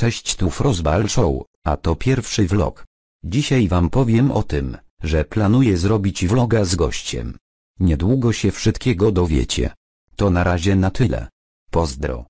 Cześć tu Frozball Show, a to pierwszy vlog. Dzisiaj wam powiem o tym, że planuję zrobić vloga z gościem. Niedługo się wszystkiego dowiecie. To na razie na tyle. Pozdro.